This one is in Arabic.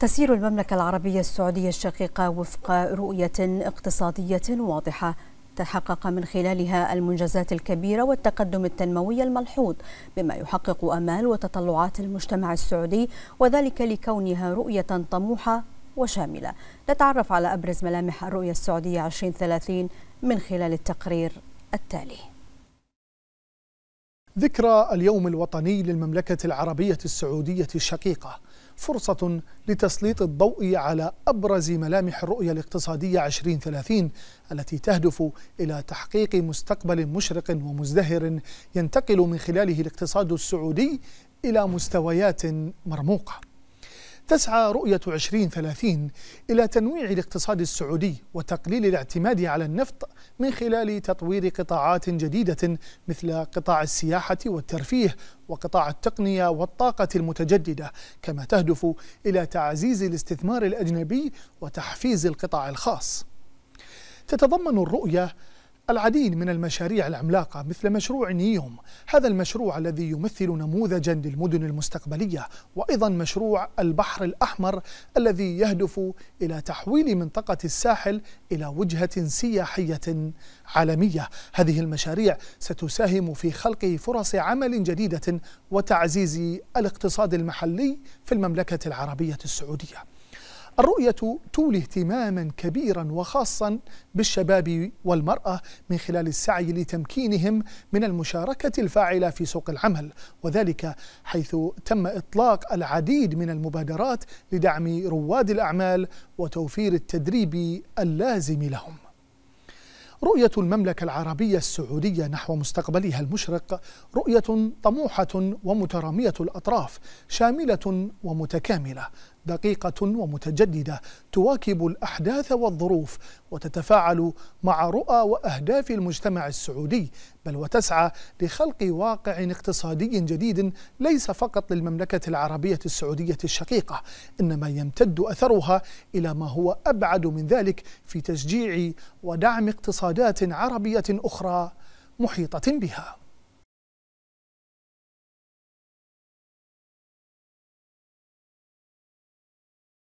تسير المملكة العربية السعودية الشقيقة وفق رؤية اقتصادية واضحة تحقق من خلالها المنجزات الكبيرة والتقدم التنموي الملحوظ بما يحقق أمال وتطلعات المجتمع السعودي وذلك لكونها رؤية طموحة وشاملة نتعرف على أبرز ملامح الرؤية السعودية 2030 من خلال التقرير التالي ذكرى اليوم الوطني للمملكة العربية السعودية الشقيقة فرصة لتسليط الضوء على أبرز ملامح الرؤية الاقتصادية 2030 التي تهدف إلى تحقيق مستقبل مشرق ومزدهر ينتقل من خلاله الاقتصاد السعودي إلى مستويات مرموقة تسعى رؤية 2030 إلى تنويع الاقتصاد السعودي وتقليل الاعتماد على النفط من خلال تطوير قطاعات جديدة مثل قطاع السياحة والترفيه وقطاع التقنية والطاقة المتجددة كما تهدف إلى تعزيز الاستثمار الأجنبي وتحفيز القطاع الخاص تتضمن الرؤية العديد من المشاريع العملاقة مثل مشروع نيوم هذا المشروع الذي يمثل نموذجا للمدن المستقبلية وأيضا مشروع البحر الأحمر الذي يهدف إلى تحويل منطقة الساحل إلى وجهة سياحية عالمية هذه المشاريع ستساهم في خلق فرص عمل جديدة وتعزيز الاقتصاد المحلي في المملكة العربية السعودية الرؤية تولي اهتماما كبيرا وخاصا بالشباب والمرأة من خلال السعي لتمكينهم من المشاركة الفاعلة في سوق العمل وذلك حيث تم إطلاق العديد من المبادرات لدعم رواد الأعمال وتوفير التدريب اللازم لهم رؤية المملكة العربية السعودية نحو مستقبلها المشرق رؤية طموحة ومترامية الأطراف شاملة ومتكاملة دقيقة ومتجددة تواكب الأحداث والظروف وتتفاعل مع رؤى وأهداف المجتمع السعودي بل وتسعى لخلق واقع اقتصادي جديد ليس فقط للمملكة العربية السعودية الشقيقة إنما يمتد أثرها إلى ما هو أبعد من ذلك في تشجيع ودعم اقتصادات عربية أخرى محيطة بها